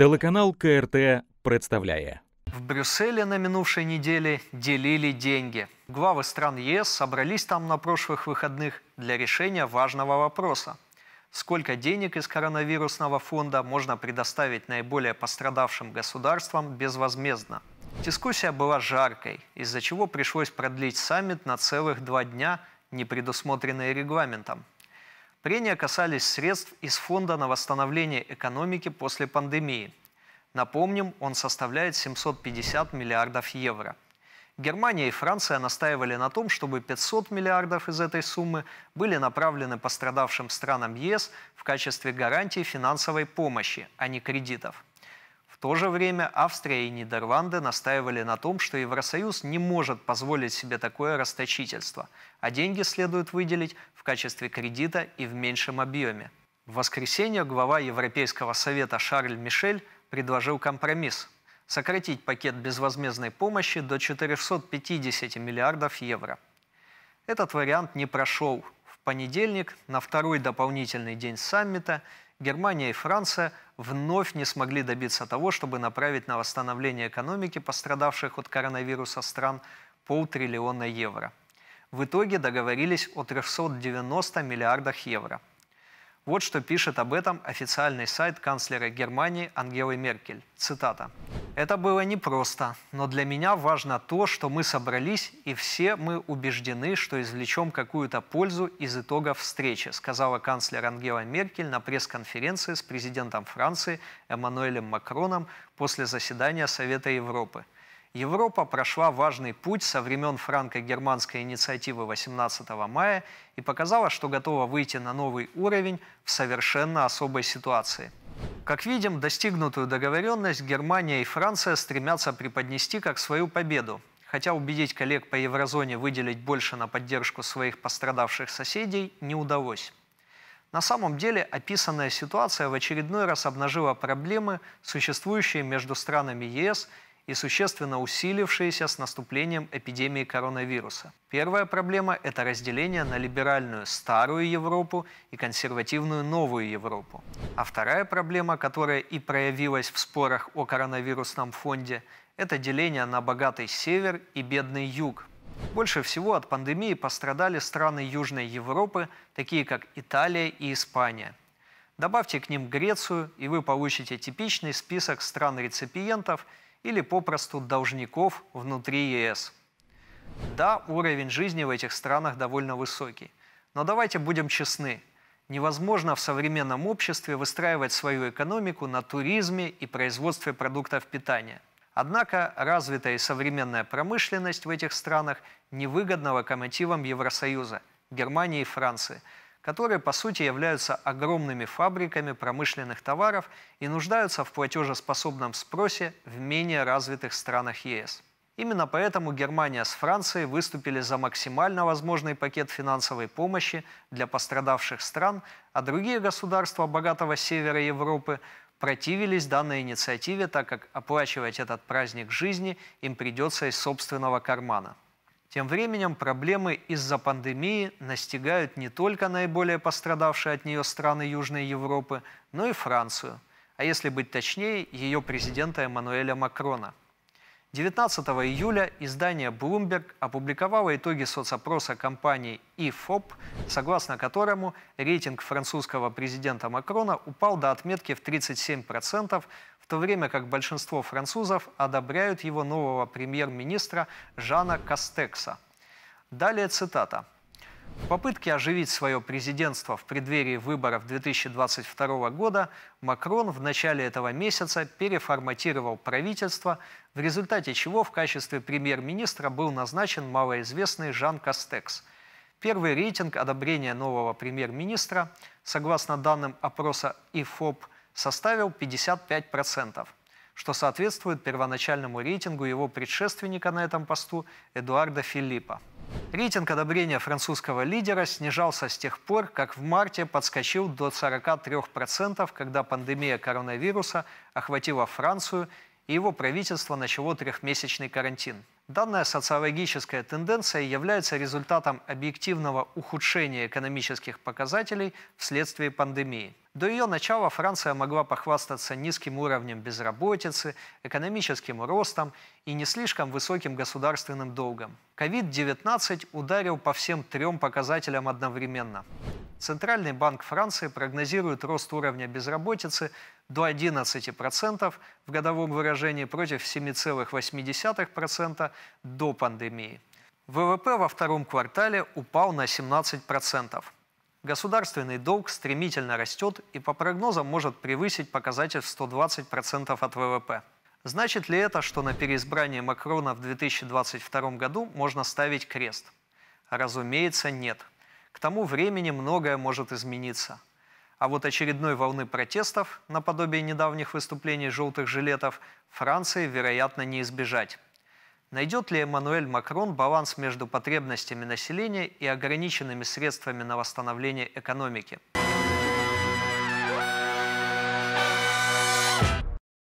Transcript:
Телеканал КРТ представляет. В Брюсселе на минувшей неделе делили деньги. Главы стран ЕС собрались там на прошлых выходных для решения важного вопроса. Сколько денег из коронавирусного фонда можно предоставить наиболее пострадавшим государствам безвозмездно? Дискуссия была жаркой, из-за чего пришлось продлить саммит на целых два дня, не предусмотренные регламентом. Прения касались средств из Фонда на восстановление экономики после пандемии. Напомним, он составляет 750 миллиардов евро. Германия и Франция настаивали на том, чтобы 500 миллиардов из этой суммы были направлены пострадавшим странам ЕС в качестве гарантии финансовой помощи, а не кредитов то же время Австрия и Нидерланды настаивали на том, что Евросоюз не может позволить себе такое расточительство, а деньги следует выделить в качестве кредита и в меньшем объеме. В воскресенье глава Европейского совета Шарль Мишель предложил компромисс – сократить пакет безвозмездной помощи до 450 миллиардов евро. Этот вариант не прошел. В понедельник, на второй дополнительный день саммита, Германия и Франция – вновь не смогли добиться того, чтобы направить на восстановление экономики пострадавших от коронавируса стран полтриллиона евро. В итоге договорились о 390 миллиардах евро. Вот что пишет об этом официальный сайт канцлера Германии Ангелы Меркель. Цитата. Это было непросто, но для меня важно то, что мы собрались, и все мы убеждены, что извлечем какую-то пользу из итогов встречи, сказала канцлер Ангела Меркель на пресс-конференции с президентом Франции Эммануэлем Макроном после заседания Совета Европы. Европа прошла важный путь со времен франко-германской инициативы 18 мая и показала, что готова выйти на новый уровень в совершенно особой ситуации – как видим, достигнутую договоренность Германия и Франция стремятся преподнести как свою победу. Хотя убедить коллег по еврозоне выделить больше на поддержку своих пострадавших соседей не удалось. На самом деле описанная ситуация в очередной раз обнажила проблемы, существующие между странами ЕС и существенно усилившиеся с наступлением эпидемии коронавируса. Первая проблема – это разделение на либеральную старую Европу и консервативную новую Европу. А вторая проблема, которая и проявилась в спорах о коронавирусном фонде, это деление на богатый север и бедный юг. Больше всего от пандемии пострадали страны Южной Европы, такие как Италия и Испания. Добавьте к ним Грецию, и вы получите типичный список стран-реципиентов – или попросту должников внутри ЕС. Да, уровень жизни в этих странах довольно высокий. Но давайте будем честны. Невозможно в современном обществе выстраивать свою экономику на туризме и производстве продуктов питания. Однако развитая и современная промышленность в этих странах невыгодна локомотивам Евросоюза, Германии и Франции – которые, по сути, являются огромными фабриками промышленных товаров и нуждаются в платежеспособном спросе в менее развитых странах ЕС. Именно поэтому Германия с Францией выступили за максимально возможный пакет финансовой помощи для пострадавших стран, а другие государства богатого севера Европы противились данной инициативе, так как оплачивать этот праздник жизни им придется из собственного кармана. Тем временем проблемы из-за пандемии настигают не только наиболее пострадавшие от нее страны Южной Европы, но и Францию, а если быть точнее, ее президента Эммануэля Макрона – 19 июля издание Bloomberg опубликовало итоги соцопроса компании Ifop, согласно которому рейтинг французского президента Макрона упал до отметки в 37%, в то время как большинство французов одобряют его нового премьер-министра Жана Кастекса. Далее цитата попытке оживить свое президентство в преддверии выборов 2022 года Макрон в начале этого месяца переформатировал правительство, в результате чего в качестве премьер-министра был назначен малоизвестный Жан Кастекс. Первый рейтинг одобрения нового премьер-министра, согласно данным опроса ИФОП, составил 55%, что соответствует первоначальному рейтингу его предшественника на этом посту Эдуарда Филиппа. Рейтинг одобрения французского лидера снижался с тех пор, как в марте подскочил до 43%, когда пандемия коронавируса охватила Францию и его правительство начало трехмесячный карантин. Данная социологическая тенденция является результатом объективного ухудшения экономических показателей вследствие пандемии. До ее начала Франция могла похвастаться низким уровнем безработицы, экономическим ростом и не слишком высоким государственным долгом. COVID-19 ударил по всем трем показателям одновременно. Центральный банк Франции прогнозирует рост уровня безработицы до 11% в годовом выражении против 7,8% до пандемии. ВВП во втором квартале упал на 17%. Государственный долг стремительно растет и по прогнозам может превысить показатель в 120% от ВВП. Значит ли это, что на переизбрание Макрона в 2022 году можно ставить крест? Разумеется, нет. К тому времени многое может измениться. А вот очередной волны протестов, наподобие недавних выступлений «желтых жилетов», Франции, вероятно, не избежать. Найдет ли Эммануэль Макрон баланс между потребностями населения и ограниченными средствами на восстановление экономики?